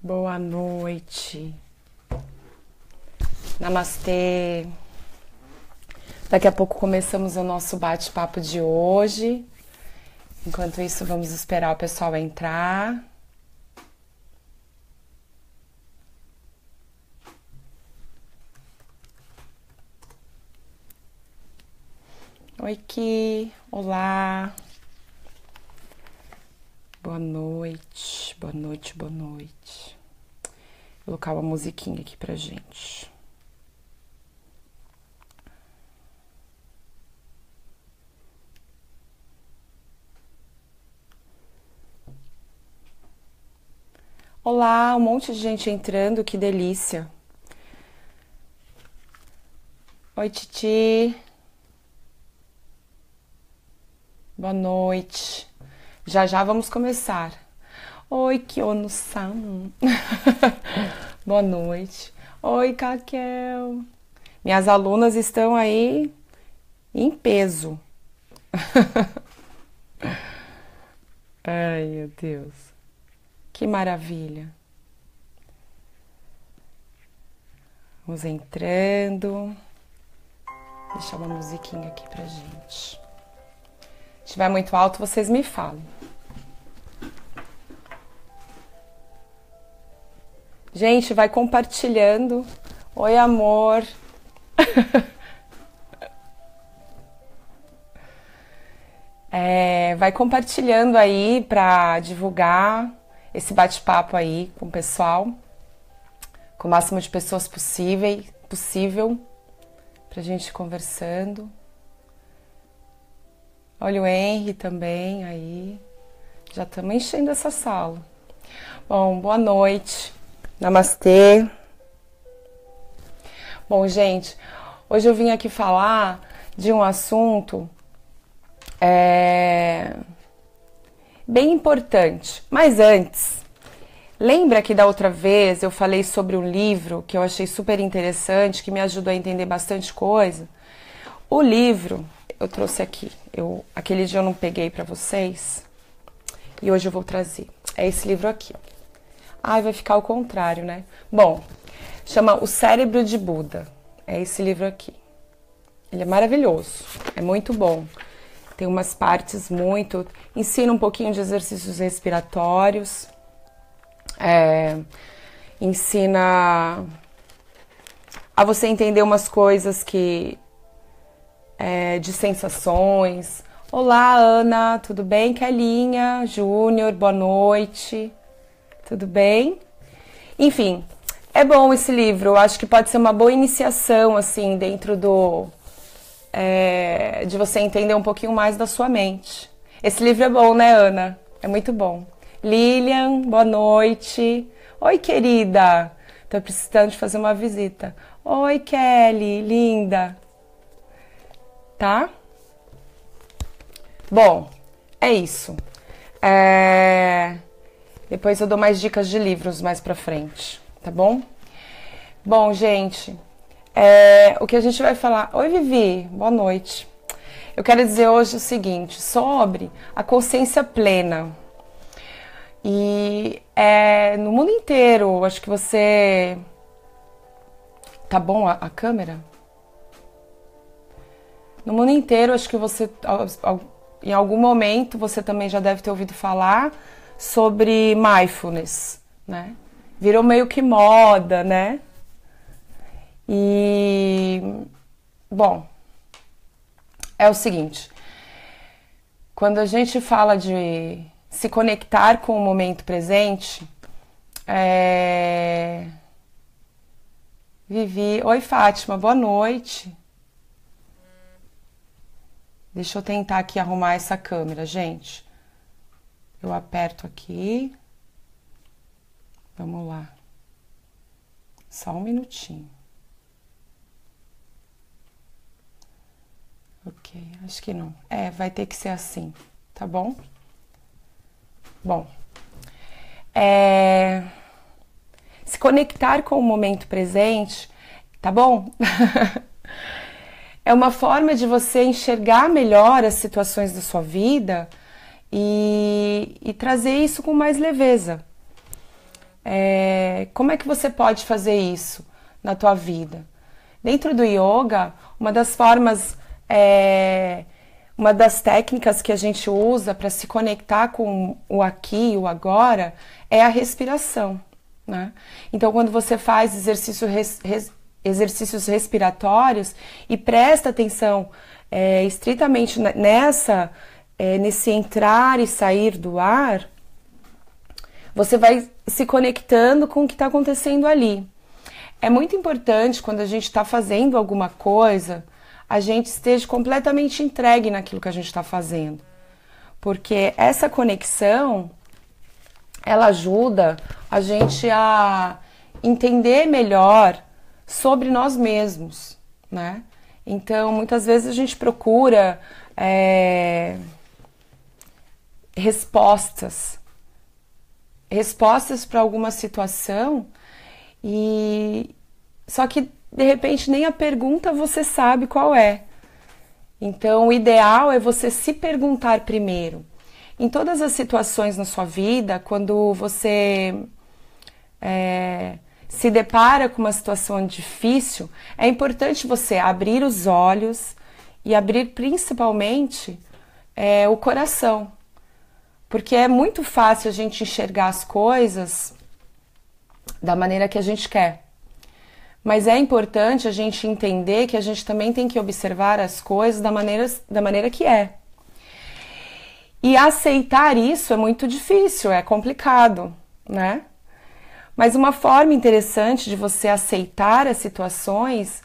Boa noite. Namastê. Daqui a pouco começamos o nosso bate-papo de hoje. Enquanto isso, vamos esperar o pessoal entrar. Oi, Ki. Olá. Boa noite, boa noite, boa noite. Vou colocar uma musiquinha aqui pra gente. Olá, um monte de gente entrando, que delícia. Oi, Titi. Boa noite. Já já vamos começar. Oi, kiono Sam. Boa noite. Oi, Kakel. Minhas alunas estão aí em peso. Ai, meu Deus. Que maravilha. Vamos entrando. Deixar uma musiquinha aqui pra gente estiver muito alto, vocês me falem. Gente, vai compartilhando. Oi, amor. é, vai compartilhando aí para divulgar esse bate-papo aí com o pessoal, com o máximo de pessoas possível, possível, para gente conversando. Olha o Henry também aí. Já estamos enchendo essa sala. Bom, boa noite. Namastê. Bom, gente, hoje eu vim aqui falar de um assunto é, bem importante. Mas antes, lembra que da outra vez eu falei sobre um livro que eu achei super interessante, que me ajudou a entender bastante coisa? O livro eu trouxe aqui. Eu, aquele dia eu não peguei para vocês e hoje eu vou trazer. É esse livro aqui. Ai, vai ficar ao contrário, né? Bom, chama O Cérebro de Buda. É esse livro aqui. Ele é maravilhoso, é muito bom. Tem umas partes muito. Ensina um pouquinho de exercícios respiratórios. É, ensina a você entender umas coisas que é, de sensações. Olá, Ana, tudo bem? Kelinha, Júnior, boa noite. Tudo bem? Enfim, é bom esse livro. acho que pode ser uma boa iniciação, assim, dentro do. É, de você entender um pouquinho mais da sua mente. Esse livro é bom, né, Ana? É muito bom. Lilian, boa noite. Oi, querida. Tô precisando de fazer uma visita. Oi, Kelly, linda tá? Bom, é isso. É... Depois eu dou mais dicas de livros mais pra frente, tá bom? Bom, gente, é... o que a gente vai falar. Oi, Vivi, boa noite. Eu quero dizer hoje o seguinte sobre a consciência plena. E é, no mundo inteiro, acho que você. Tá bom a, a câmera? no mundo inteiro, acho que você, em algum momento, você também já deve ter ouvido falar sobre mindfulness, né? Virou meio que moda, né? E, bom, é o seguinte: quando a gente fala de se conectar com o momento presente, é... Vivi. Oi, Fátima, boa noite. Deixa eu tentar aqui arrumar essa câmera, gente. Eu aperto aqui. Vamos lá. Só um minutinho. Ok, acho que não. É, vai ter que ser assim, tá bom? Bom, é... se conectar com o momento presente, tá bom? é uma forma de você enxergar melhor as situações da sua vida e, e trazer isso com mais leveza. É, como é que você pode fazer isso na tua vida? Dentro do yoga, uma das formas, é, uma das técnicas que a gente usa para se conectar com o aqui e o agora é a respiração. Né? Então, quando você faz exercício res, res, exercícios respiratórios e presta atenção é, estritamente nessa, é, nesse entrar e sair do ar, você vai se conectando com o que está acontecendo ali. É muito importante quando a gente está fazendo alguma coisa, a gente esteja completamente entregue naquilo que a gente está fazendo. Porque essa conexão, ela ajuda a gente a entender melhor sobre nós mesmos, né? Então, muitas vezes a gente procura é, respostas, respostas para alguma situação e só que de repente nem a pergunta você sabe qual é. Então, o ideal é você se perguntar primeiro. Em todas as situações na sua vida, quando você é, se depara com uma situação difícil, é importante você abrir os olhos e abrir principalmente é, o coração. Porque é muito fácil a gente enxergar as coisas da maneira que a gente quer. Mas é importante a gente entender que a gente também tem que observar as coisas da maneira, da maneira que é. E aceitar isso é muito difícil, é complicado, né? Mas uma forma interessante de você aceitar as situações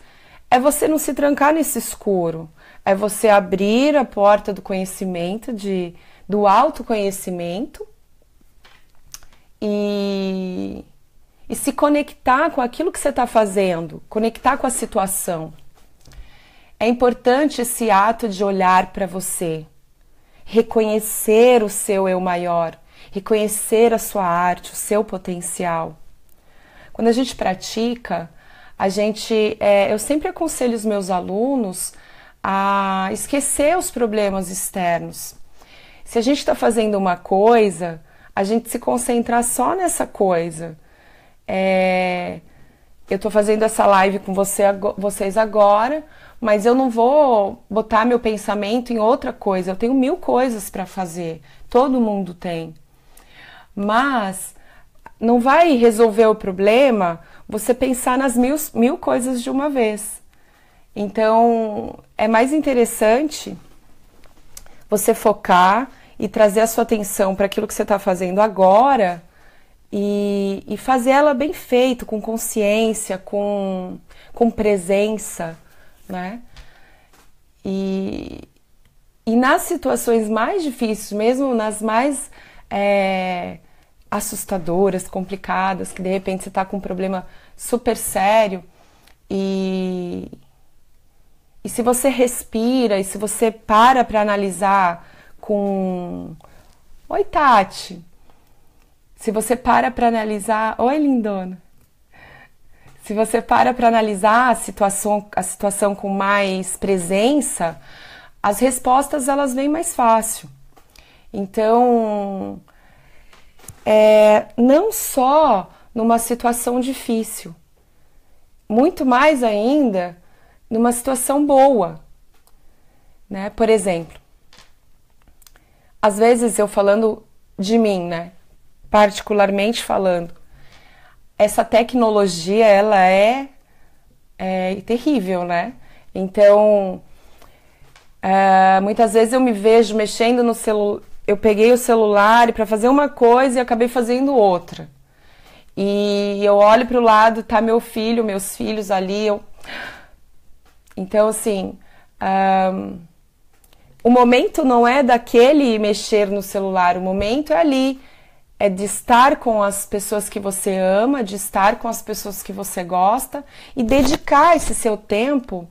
é você não se trancar nesse escuro, é você abrir a porta do conhecimento, de, do autoconhecimento e, e se conectar com aquilo que você está fazendo, conectar com a situação. É importante esse ato de olhar para você, reconhecer o seu eu maior, reconhecer a sua arte, o seu potencial. Quando a gente pratica, a gente, é, eu sempre aconselho os meus alunos a esquecer os problemas externos. Se a gente está fazendo uma coisa, a gente se concentrar só nessa coisa. É, eu estou fazendo essa live com você, vocês agora, mas eu não vou botar meu pensamento em outra coisa. Eu tenho mil coisas para fazer. Todo mundo tem. Mas não vai resolver o problema você pensar nas mil, mil coisas de uma vez. Então, é mais interessante você focar e trazer a sua atenção para aquilo que você está fazendo agora e, e fazer ela bem feito, com consciência, com, com presença, né? E, e nas situações mais difíceis, mesmo nas mais é, assustadoras, complicadas, que de repente você está com um problema super sério e e se você respira e se você para para analisar com oi Tati, se você para para analisar, oi lindona. Se você para para analisar a situação, a situação com mais presença, as respostas elas vêm mais fácil. Então, é, não só numa situação difícil, muito mais ainda numa situação boa. Né? Por exemplo, às vezes eu falando de mim, né? particularmente falando, essa tecnologia ela é, é terrível, né? Então, é, muitas vezes eu me vejo mexendo no, celu eu peguei o celular para fazer uma coisa e acabei fazendo outra. E eu olho para o lado, tá meu filho, meus filhos ali. Eu... Então, assim, um, o momento não é daquele mexer no celular, o momento é ali. É de estar com as pessoas que você ama, de estar com as pessoas que você gosta e dedicar esse seu tempo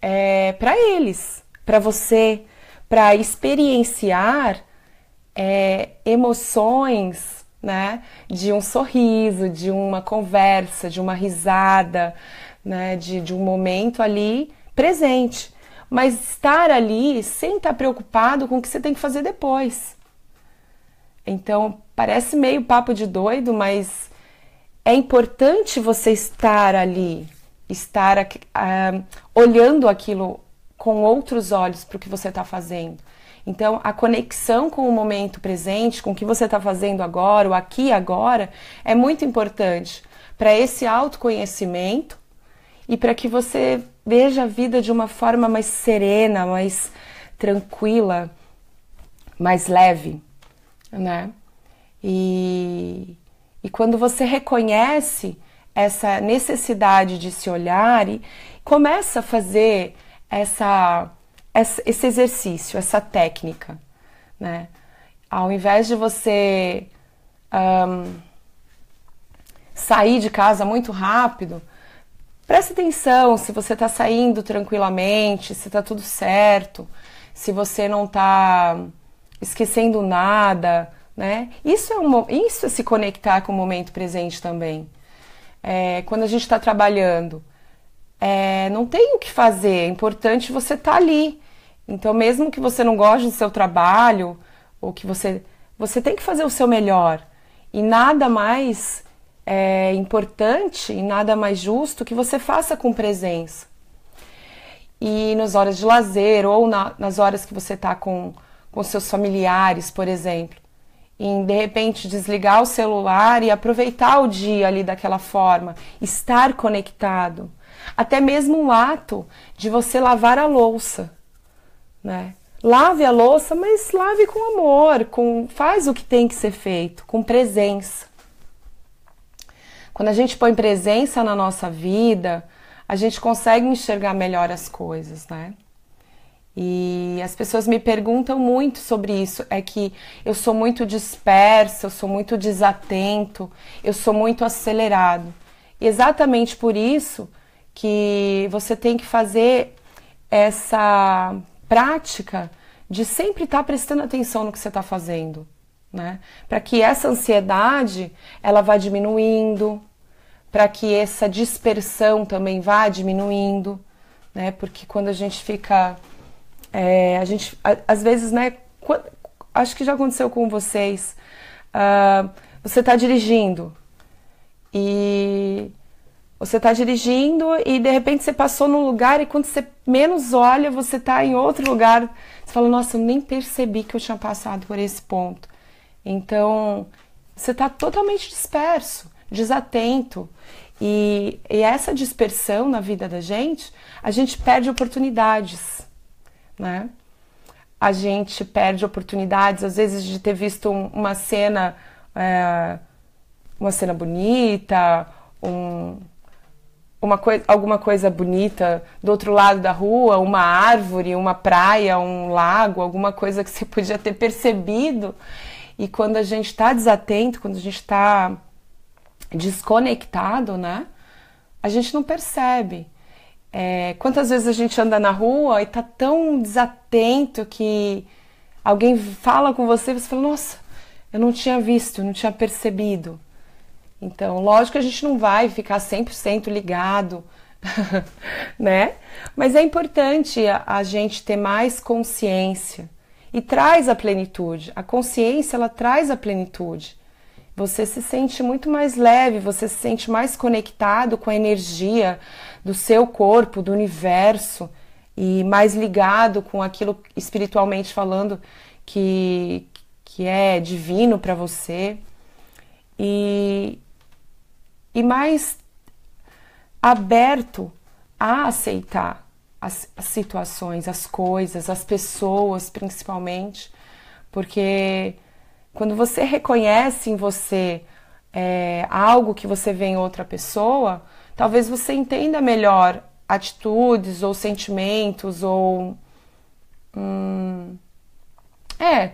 é, eh, para eles, para você, para experienciar é, emoções, né? De um sorriso, de uma conversa, de uma risada, né? De, de um momento ali presente. Mas estar ali sem estar preocupado com o que você tem que fazer depois. Então, parece meio papo de doido, mas é importante você estar ali, estar uh, olhando aquilo com outros olhos para o que você está fazendo. Então, a conexão com o momento presente, com o que você está fazendo agora, o aqui e agora, é muito importante para esse autoconhecimento e para que você veja a vida de uma forma mais serena, mais tranquila, mais leve, né? E, e quando você reconhece essa necessidade de se olhar e começa a fazer essa esse exercício, essa técnica, né? Ao invés de você um, sair de casa muito rápido, preste atenção se você está saindo tranquilamente, se está tudo certo, se você não está esquecendo nada, né? Isso é, um, isso é se conectar com o momento presente também. É, quando a gente está trabalhando, é, não tem o que fazer, é importante você estar tá ali. Então, mesmo que você não goste do seu trabalho, ou que você. Você tem que fazer o seu melhor. E nada mais é, importante e nada mais justo que você faça com presença. E nas horas de lazer, ou na, nas horas que você está com, com seus familiares, por exemplo. Em de repente desligar o celular e aproveitar o dia ali daquela forma, estar conectado. Até mesmo o ato de você lavar a louça, né? Lave a louça, mas lave com amor, com faz o que tem que ser feito, com presença. Quando a gente põe presença na nossa vida, a gente consegue enxergar melhor as coisas, né? E as pessoas me perguntam muito sobre isso. É que eu sou muito dispersa, eu sou muito desatento, eu sou muito acelerado. E exatamente por isso que você tem que fazer essa prática de sempre estar tá prestando atenção no que você está fazendo, né? Para que essa ansiedade ela vá diminuindo, para que essa dispersão também vá diminuindo, né? Porque quando a gente fica, é, a gente, a, às vezes, né? Quando, acho que já aconteceu com vocês. Uh, você está dirigindo e você está dirigindo e de repente você passou num lugar e quando você menos olha, você está em outro lugar. Você fala, nossa, eu nem percebi que eu tinha passado por esse ponto. Então, você está totalmente disperso, desatento. E, e, essa dispersão na vida da gente, a gente perde oportunidades, né? A gente perde oportunidades, às vezes, de ter visto uma cena, é, uma cena bonita, um, uma alguma coisa bonita do outro lado da rua, uma árvore, uma praia, um lago, alguma coisa que você podia ter percebido. E quando a gente está desatento, quando a gente está desconectado, né? A gente não percebe. É, quantas vezes a gente anda na rua e tá tão desatento que alguém fala com você, e você fala, nossa, eu não tinha visto, não tinha percebido. Então, lógico que a gente não vai ficar 100% ligado, né? Mas é importante a, a gente ter mais consciência e traz a plenitude. A consciência, ela traz a plenitude. Você se sente muito mais leve, você se sente mais conectado com a energia do seu corpo, do universo e mais ligado com aquilo espiritualmente falando que, que é divino para você. E, e mais aberto a aceitar as, as situações, as coisas, as pessoas principalmente, porque quando você reconhece em você é, algo que você vê em outra pessoa, talvez você entenda melhor atitudes ou sentimentos ou. Hum, é,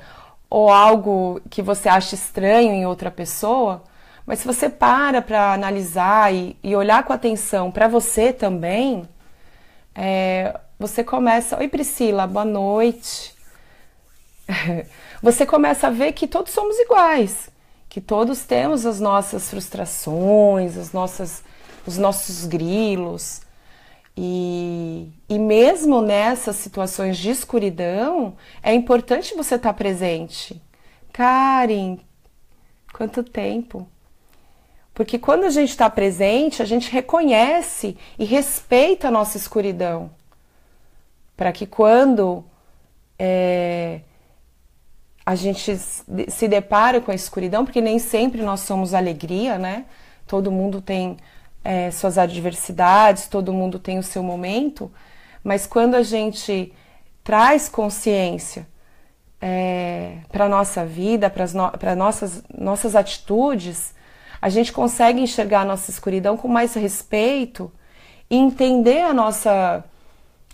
ou algo que você acha estranho em outra pessoa mas se você para para analisar e, e, olhar com atenção para você também, é, você começa. Oi, Priscila, boa noite. Você começa a ver que todos somos iguais, que todos temos as nossas frustrações, as nossas, os nossos grilos. E, e mesmo nessas situações de escuridão, é importante você estar tá presente. Karen, quanto tempo! Porque quando a gente está presente, a gente reconhece e respeita a nossa escuridão. Para que quando é, a gente se depara com a escuridão, porque nem sempre nós somos alegria, né? Todo mundo tem é, suas adversidades, todo mundo tem o seu momento, mas quando a gente traz consciência é, para a nossa vida, para as no, nossas, nossas atitudes, a gente consegue enxergar a nossa escuridão com mais respeito e entender a nossa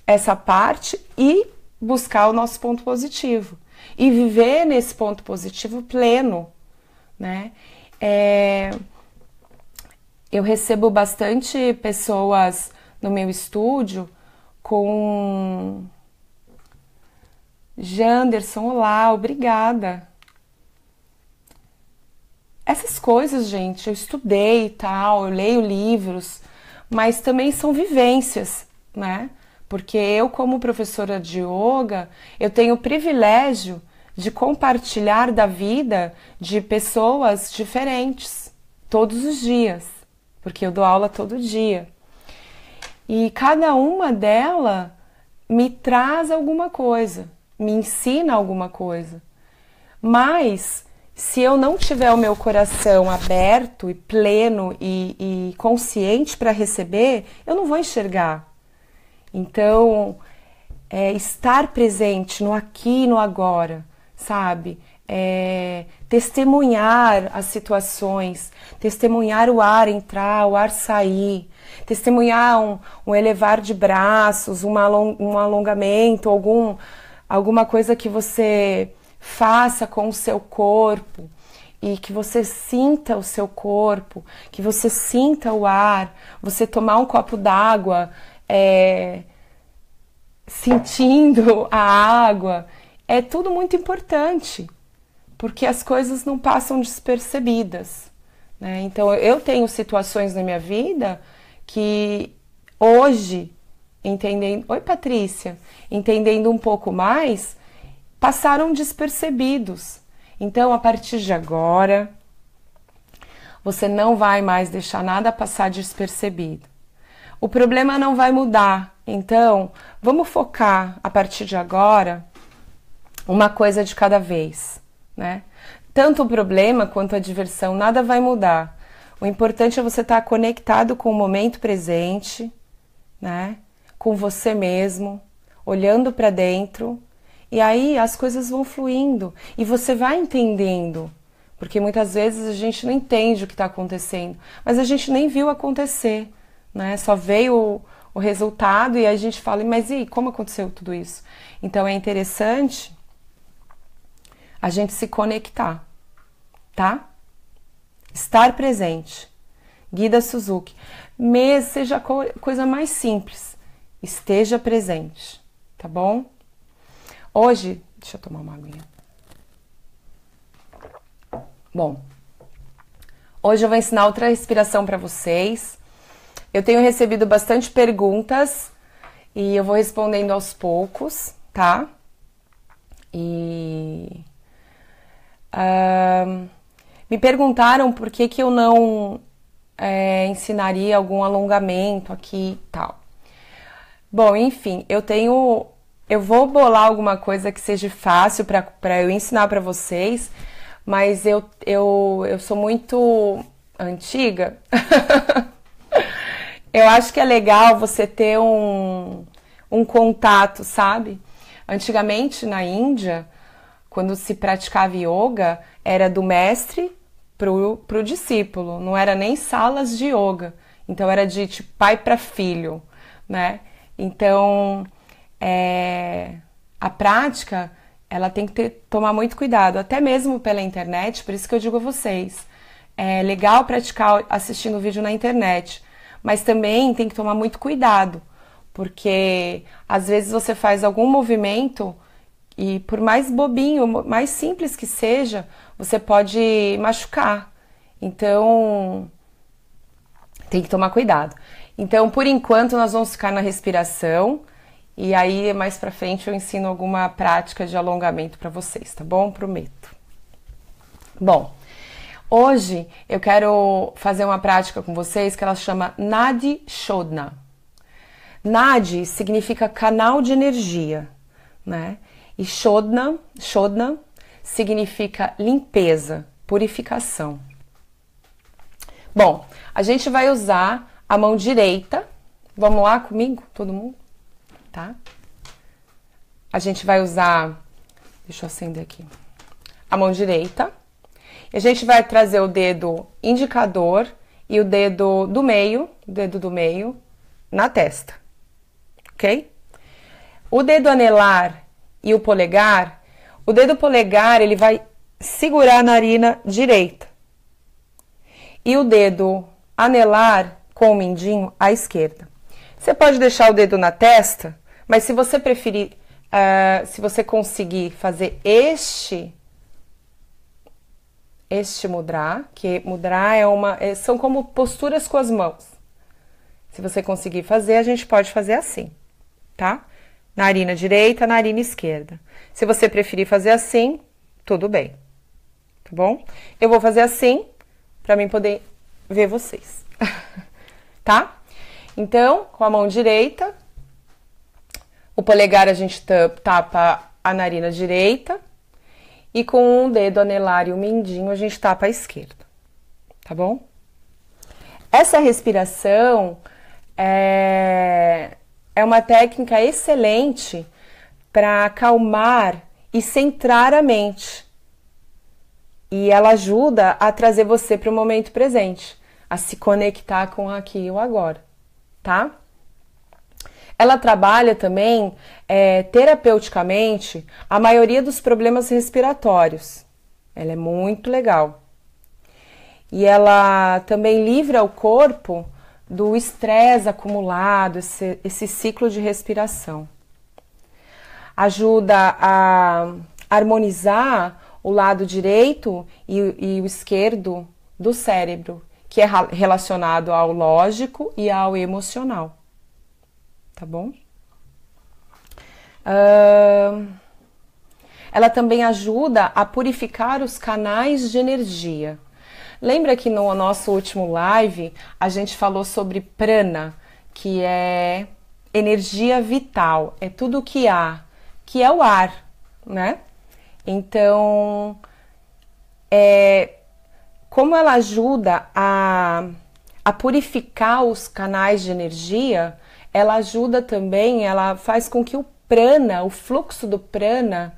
essa parte e buscar o nosso ponto positivo e viver nesse ponto positivo pleno, né? É, eu recebo bastante pessoas no meu estúdio com Janderson, olá, obrigada essas coisas, gente, eu estudei e tal, eu leio livros, mas também são vivências, né? Porque eu, como professora de yoga, eu tenho o privilégio de compartilhar da vida de pessoas diferentes todos os dias, porque eu dou aula todo dia. E cada uma dela me traz alguma coisa, me ensina alguma coisa. Mas se eu não tiver o meu coração aberto e pleno e, e consciente para receber, eu não vou enxergar. Então, é, estar presente no aqui e no agora, sabe? É, testemunhar as situações, testemunhar o ar entrar, o ar sair, testemunhar um, um elevar de braços, um alongamento, algum, alguma coisa que você faça com o seu corpo e que você sinta o seu corpo, que você sinta o ar, você tomar um copo d'água é, sentindo a água, é tudo muito importante, porque as coisas não passam despercebidas. Né? Então eu tenho situações na minha vida que hoje, entendendo. Oi, Patrícia, entendendo um pouco mais passaram despercebidos. Então, a partir de agora, você não vai mais deixar nada passar despercebido. O problema não vai mudar, então vamos focar a partir de agora uma coisa de cada vez, né? Tanto o problema quanto a diversão, nada vai mudar. O importante é você estar tá conectado com o momento presente, né? Com você mesmo, olhando para dentro e aí as coisas vão fluindo e você vai entendendo. Porque muitas vezes a gente não entende o que está acontecendo, mas a gente nem viu acontecer, né? Só veio o, o resultado e a gente fala, mas e como aconteceu tudo isso? Então é interessante a gente se conectar, tá? Estar presente. Guida Suzuki. Mesmo seja a coisa mais simples, esteja presente, tá bom? Hoje, deixa eu tomar uma aguinha. Bom, hoje eu vou ensinar outra respiração para vocês. Eu tenho recebido bastante perguntas e eu vou respondendo aos poucos, tá? E uh, me perguntaram por que, que eu não é, ensinaria algum alongamento aqui e tal. Bom, enfim, eu tenho eu vou bolar alguma coisa que seja fácil para eu ensinar para vocês, mas eu, eu, eu sou muito antiga. eu acho que é legal você ter um, um contato, sabe? Antigamente na Índia, quando se praticava yoga, era do mestre pro, pro discípulo, não era nem salas de yoga. Então era de tipo, pai para filho, né? Então é, a prática ela tem que ter, tomar muito cuidado, até mesmo pela internet, por isso que eu digo a vocês. É legal praticar assistindo vídeo na internet, mas também tem que tomar muito cuidado, porque às vezes você faz algum movimento e por mais bobinho, mais simples que seja, você pode machucar. Então, tem que tomar cuidado. Então, por enquanto, nós vamos ficar na respiração. E aí, mais pra frente, eu ensino alguma prática de alongamento para vocês, tá bom? Prometo. Bom, hoje eu quero fazer uma prática com vocês que ela chama Nadi Shodna. Nadi significa canal de energia, né? E Shodna, Shodna significa limpeza, purificação. Bom, a gente vai usar a mão direita. Vamos lá comigo, todo mundo? tá? A gente vai usar, deixa eu acender aqui, a mão direita. E a gente vai trazer o dedo indicador e o dedo do meio, o dedo do meio, na testa, ok? O dedo anelar e o polegar, o dedo polegar ele vai segurar a narina direita e o dedo anelar com o mindinho à esquerda. Você pode deixar o dedo na testa mas se você preferir, uh, se você conseguir fazer este este mudra, que mudra é uma, é, são como posturas com as mãos. Se você conseguir fazer, a gente pode fazer assim, tá? Narina direita, narina esquerda. Se você preferir fazer assim, tudo bem, tá bom? Eu vou fazer assim para mim poder ver vocês, tá? Então, com a mão direita, o polegar a gente tapa a narina direita e com um dedo anelar e o mendinho mindinho a gente tapa a esquerda, tá bom? Essa respiração é, é uma técnica excelente para acalmar e centrar a mente. E ela ajuda a trazer você para o momento presente, a se conectar com aqui e o agora, tá? Ela trabalha também é, terapeuticamente a maioria dos problemas respiratórios. Ela é muito legal. E ela também livra o corpo do estresse acumulado, esse, esse ciclo de respiração. Ajuda a harmonizar o lado direito e, e o esquerdo do cérebro, que é relacionado ao lógico e ao emocional tá bom? Uh, ela também ajuda a purificar os canais de energia. Lembra que no nosso último live a gente falou sobre prana, que é energia vital, é tudo o que há, que é o ar, né? Então, é, como ela ajuda a, a purificar os canais de energia, ela ajuda também, ela faz com que o prana, o fluxo do prana,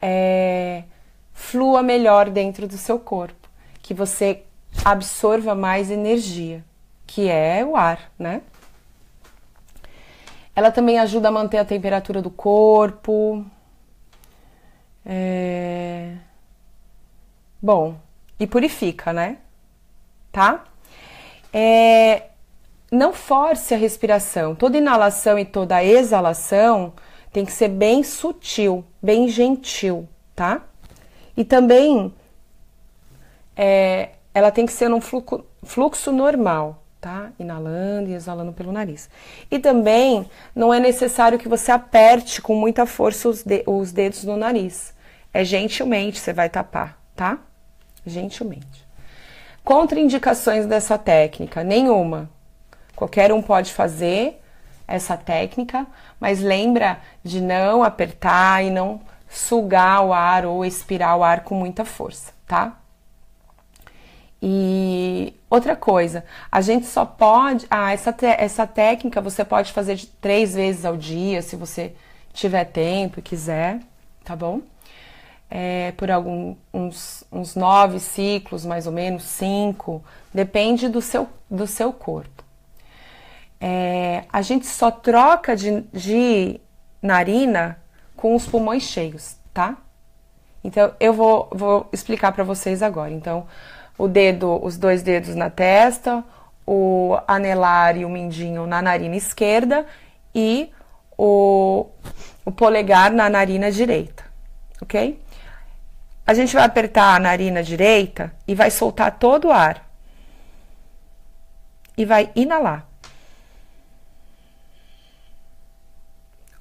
é, flua melhor dentro do seu corpo, que você absorva mais energia, que é o ar, né? Ela também ajuda a manter a temperatura do corpo. É... Bom, e purifica, né? Tá? É, não force a respiração. Toda inalação e toda exalação tem que ser bem sutil, bem gentil, tá? E também é, ela tem que ser num fluxo, fluxo normal, tá? Inalando e exalando pelo nariz. E também não é necessário que você aperte com muita força os, de, os dedos no nariz. É gentilmente você vai tapar, tá? Gentilmente. Contraindicações dessa técnica: nenhuma. Qualquer um pode fazer essa técnica, mas lembra de não apertar e não sugar o ar ou expirar o ar com muita força, tá? E outra coisa, a gente só pode. Ah, essa, essa técnica você pode fazer de três vezes ao dia, se você tiver tempo e quiser, tá bom? É, por alguns uns, uns nove ciclos, mais ou menos, cinco, depende do seu, do seu corpo é, a gente só troca de, de narina com os pulmões cheios, tá? Então eu vou, vou explicar para vocês agora. Então, o dedo, os dois dedos na testa, o anelar e o mindinho na narina esquerda e o, o polegar na narina direita, ok? A gente vai apertar a narina direita e vai soltar todo o ar. E vai inalar.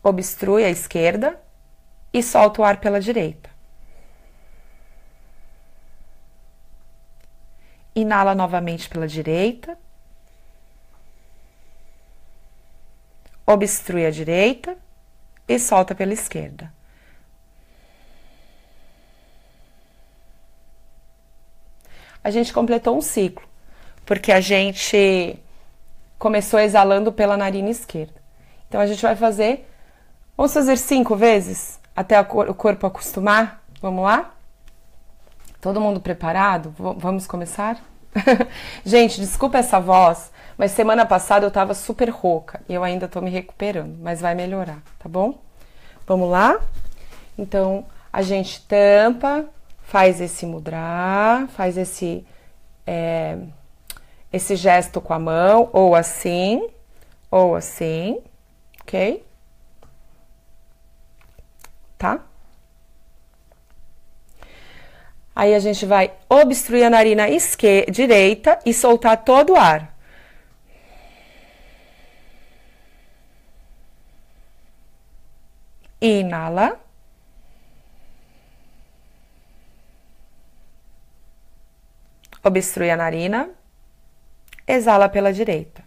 obstrui a esquerda e solta o ar pela direita. Inala novamente pela direita. Obstrui a direita e solta pela esquerda. A gente completou um ciclo, porque a gente começou exalando pela narina esquerda. Então a gente vai fazer Vamos fazer cinco vezes até o corpo acostumar? Vamos lá? Todo mundo preparado? vamos começar? Gente, desculpa essa voz, mas semana passada eu tava super rouca e eu ainda tô me recuperando, mas vai melhorar, tá bom? Vamos lá? Então, a gente tampa, faz esse mudra, faz esse, é, esse gesto com a mão, ou assim, ou assim, ok? tá? Aí a gente vai obstruir a narina esquerda, direita e soltar todo o ar. Inala. Obstrui a narina. Exala pela direita.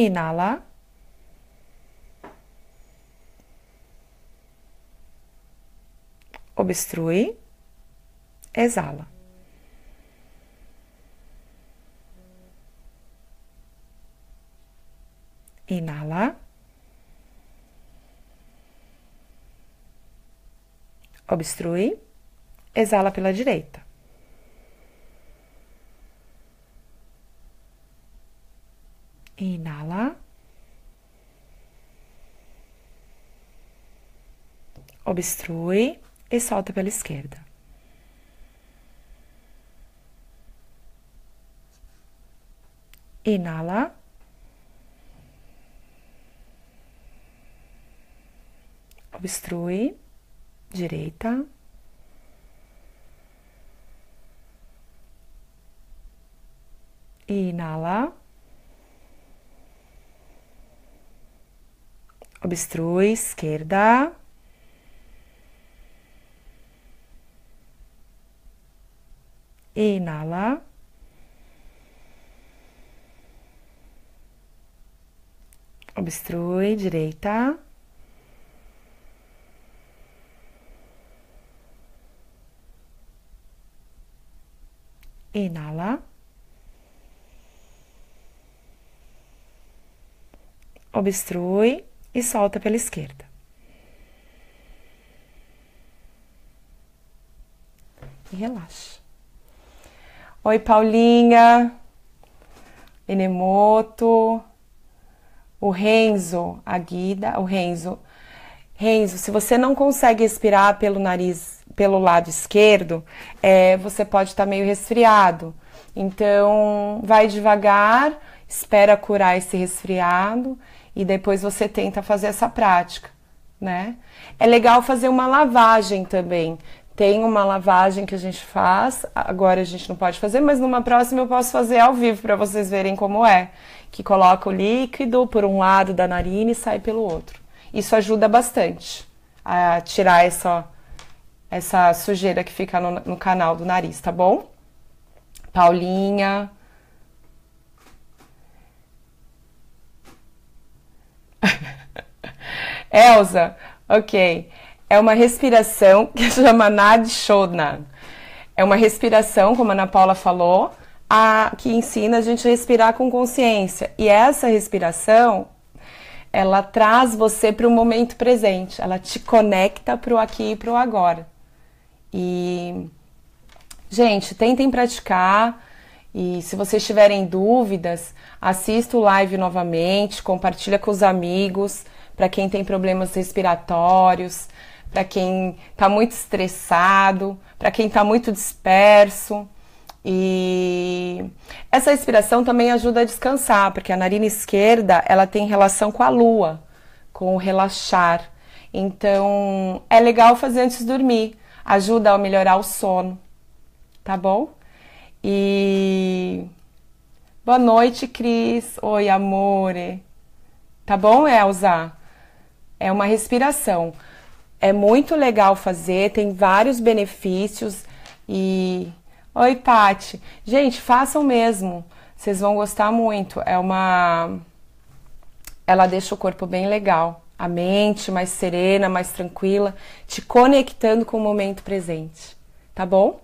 Inala. Obstrui. Exala. Inala. Obstrui. Exala pela direita. obstrui e solta pela esquerda. Inala. Obstrui, direita. Inala. Obstrui, esquerda. Inala, Obstrui, direita. Inala. Obstrui e solta pela esquerda. E relaxa. Oi, Paulinha. Enemoto. O Renzo, a Guida, o Renzo. Renzo, se você não consegue respirar pelo nariz, pelo lado esquerdo, é, você pode estar tá meio resfriado. Então, vai devagar, espera curar esse resfriado e depois você tenta fazer essa prática, né? É legal fazer uma lavagem também. Tem uma lavagem que a gente faz, agora a gente não pode fazer, mas numa próxima eu posso fazer ao vivo para vocês verem como é. Que coloca o líquido por um lado da narina e sai pelo outro. Isso ajuda bastante a tirar essa, essa sujeira que fica no, no canal do nariz, tá bom? Paulinha. Elsa, ok é uma respiração que chama Nadshona. É uma respiração, como a Ana Paula falou, a, que ensina a gente a respirar com consciência. E essa respiração, ela traz você para o momento presente, ela te conecta para o aqui e para o agora. E, gente, tentem praticar. E se vocês tiverem dúvidas, assista o live novamente, compartilha com os amigos, para quem tem problemas respiratórios, para quem está muito estressado, para quem está muito disperso. E essa respiração também ajuda a descansar, porque a narina esquerda ela tem relação com a lua, com o relaxar. Então é legal fazer antes de dormir, ajuda a melhorar o sono, tá bom? E boa noite, Cris. Oi, amore. Tá bom, Elza? É uma respiração. É muito legal fazer, tem vários benefícios e Oi, Pati. Gente, façam mesmo. Vocês vão gostar muito. É uma ela deixa o corpo bem legal, a mente mais serena, mais tranquila, te conectando com o momento presente, tá bom?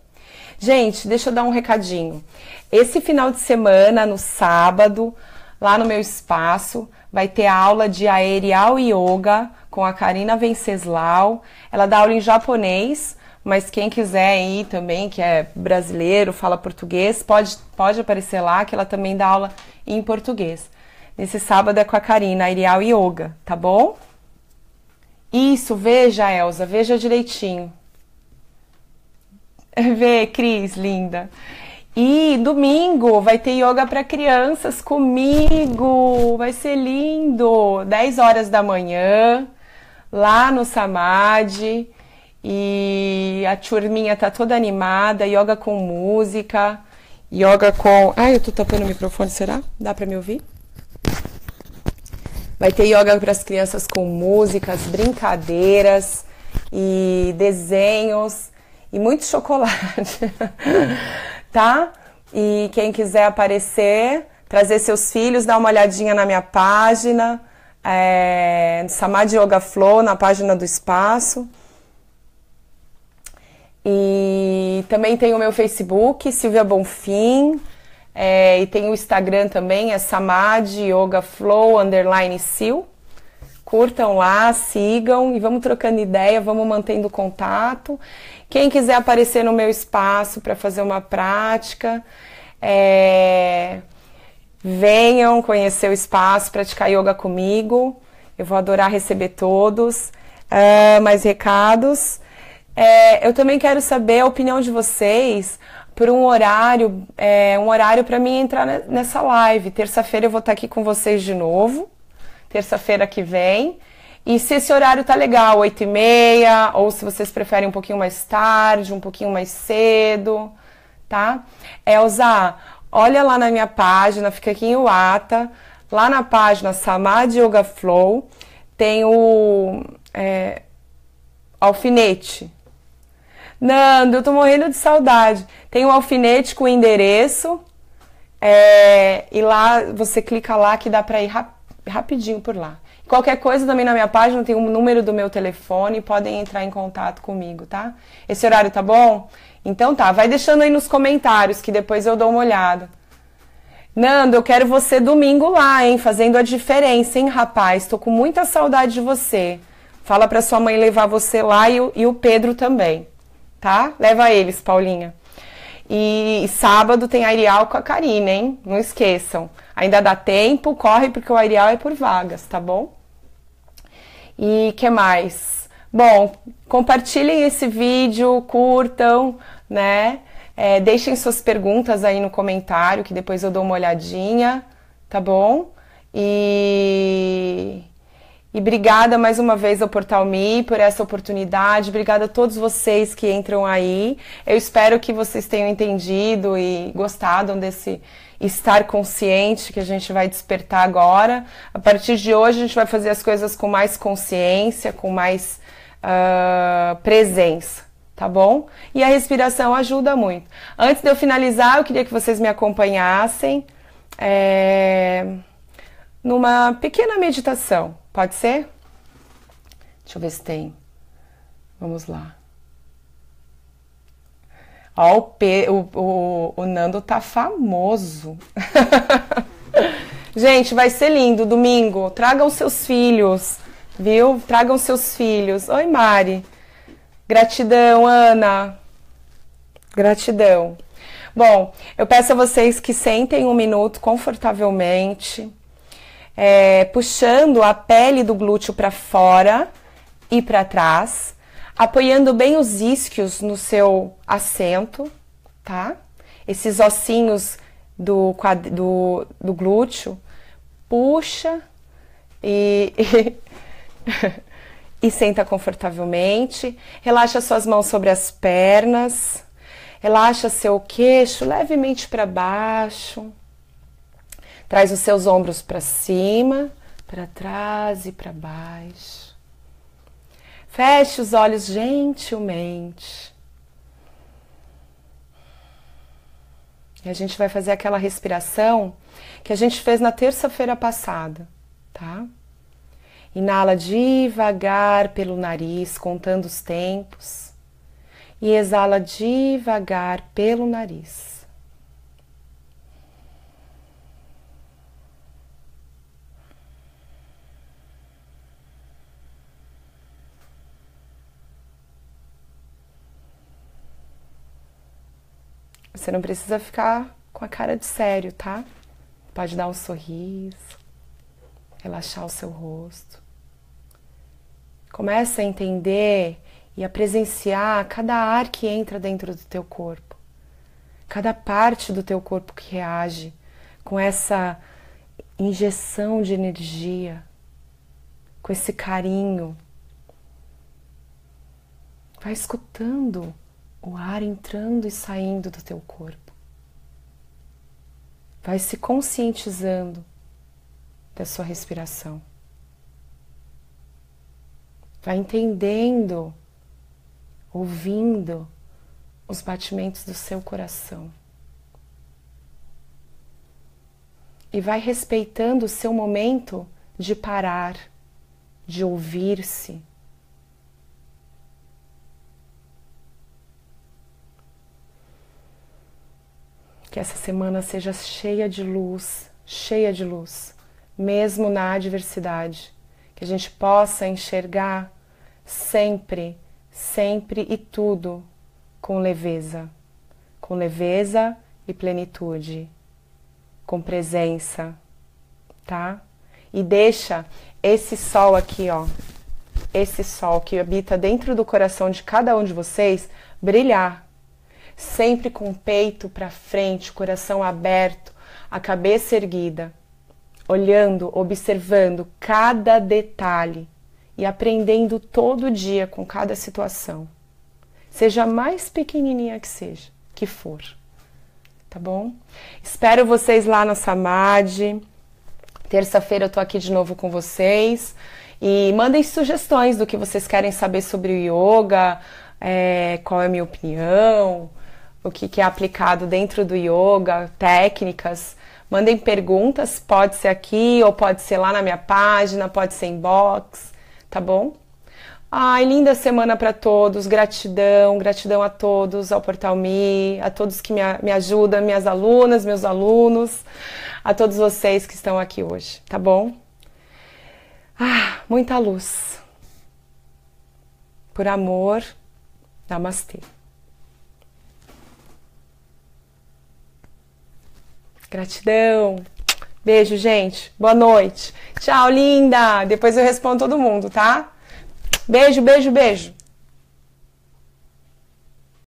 Gente, deixa eu dar um recadinho. Esse final de semana, no sábado, lá no meu espaço, vai ter aula de aerial yoga com a Karina Venceslau. Ela dá aula em japonês, mas quem quiser ir também, que é brasileiro, fala português, pode, pode aparecer lá, que ela também dá aula em português. Nesse sábado é com a Karina, a Irial Yoga, tá bom? Isso, veja, Elsa, veja direitinho. Vê, Cris, linda. E domingo vai ter yoga para crianças comigo. Vai ser lindo. 10 horas da manhã lá no Samadhi e a turminha tá toda animada, yoga com música, yoga com. Ai, eu tô tapando o microfone, será? Dá para me ouvir? Vai ter yoga para as crianças com músicas, brincadeiras e desenhos e muito chocolate, tá? E quem quiser aparecer, trazer seus filhos, dá uma olhadinha na minha página é, Samadhi Yoga Flow na página do Espaço. E também tem o meu Facebook, Silvia Bonfim. É, e tem o Instagram também, é Samadhi Yoga Flow Underline Sil. Curtam lá, sigam e vamos trocando ideia, vamos mantendo contato. Quem quiser aparecer no meu espaço para fazer uma prática, é, Venham conhecer o espaço, praticar yoga comigo. Eu vou adorar receber todos. Uh, mais recados. É, eu também quero saber a opinião de vocês por um horário, é, um horário para mim entrar nessa live. Terça-feira eu vou estar tá aqui com vocês de novo. Terça-feira que vem. E se esse horário tá legal, 8 e meia, ou se vocês preferem um pouquinho mais tarde, um pouquinho mais cedo, tá? É, Elza, Olha lá na minha página, fica aqui em Uata. Lá na página Samadhi Yoga Flow tem o é, alfinete. Nando, eu tô morrendo de saudade. Tem um alfinete com endereço. É, e lá você clica lá que dá pra ir rap rapidinho por lá. Qualquer coisa também na minha página tem o um número do meu telefone, podem entrar em contato comigo, tá? Esse horário tá bom? Então tá, vai deixando aí nos comentários que depois eu dou uma olhada. Nando, eu quero você domingo lá, hein? Fazendo a diferença, hein, rapaz? Tô com muita saudade de você. Fala pra sua mãe levar você lá e o, e o Pedro também, tá? Leva eles, Paulinha. E, e sábado tem Arial com a Karina, hein? Não esqueçam. Ainda dá tempo, corre porque o Arial é por vagas, tá bom? E que mais? Bom, compartilhem esse vídeo, curtam, né? É, deixem suas perguntas aí no comentário, que depois eu dou uma olhadinha, tá bom? E. E obrigada mais uma vez ao Portal Mi por essa oportunidade. Obrigada a todos vocês que entram aí. Eu espero que vocês tenham entendido e gostado desse estar consciente que a gente vai despertar agora. A partir de hoje a gente vai fazer as coisas com mais consciência, com mais uh, presença, tá bom? E a respiração ajuda muito. Antes de eu finalizar, eu queria que vocês me acompanhassem é, numa pequena meditação, pode ser? Deixa eu ver se tem. Vamos lá. Ó, o, P, o, o, o Nando tá famoso. Gente, vai ser lindo domingo. Tragam seus filhos viu? Tragam seus filhos. Oi, Mari. Gratidão, Ana. Gratidão. Bom, eu peço a vocês que sentem um minuto confortavelmente, é, puxando a pele do glúteo para fora e para trás, apoiando bem os isquios no seu assento, tá? Esses ossinhos do, do, do glúteo, puxa e e senta confortavelmente. Relaxa suas mãos sobre as pernas. Relaxa seu queixo levemente para baixo. Traz os seus ombros para cima, para trás e para baixo. Feche os olhos gentilmente. E a gente vai fazer aquela respiração que a gente fez na terça-feira passada, tá? Inala devagar pelo nariz, contando os tempos, e exala devagar pelo nariz. Você não precisa ficar com a cara de sério, tá? Pode dar um sorriso, relaxar o seu rosto. Começa a entender e a presenciar cada ar que entra dentro do teu corpo, cada parte do teu corpo que reage com essa injeção de energia, com esse carinho. Vai escutando o ar entrando e saindo do teu corpo. Vai se conscientizando da sua respiração. Vai entendendo, ouvindo os batimentos do seu coração. E vai respeitando o seu momento de parar, de ouvir-se. Que essa semana seja cheia de luz, cheia de luz, mesmo na adversidade que a gente possa enxergar sempre, sempre e tudo com leveza, com leveza e plenitude, com presença, tá? E deixa esse sol aqui, ó, esse sol que habita dentro do coração de cada um de vocês brilhar. Sempre com o peito para frente, coração aberto, a cabeça erguida olhando, observando cada detalhe e aprendendo todo dia com cada situação, seja mais pequenininha que seja, que for. Tá bom? Espero vocês lá na Samadhi. Terça-feira eu tô aqui de novo com vocês. E mandem sugestões do que vocês querem saber sobre o yoga, é, qual é a minha opinião, o que, que é aplicado dentro do yoga, técnicas. Mandem perguntas, pode ser aqui, ou pode ser lá na minha página, pode ser inbox, tá bom? Ai, linda semana para todos, gratidão, gratidão a todos, ao Portal Me, a todos que me, me ajudam, minhas alunas, meus alunos, a todos vocês que estão aqui hoje, tá bom? Ah, muita luz. Por amor, namastê. Gratidão. Beijo, gente. Boa noite. Tchau, linda. Depois eu respondo todo mundo, tá? Beijo, beijo, beijo.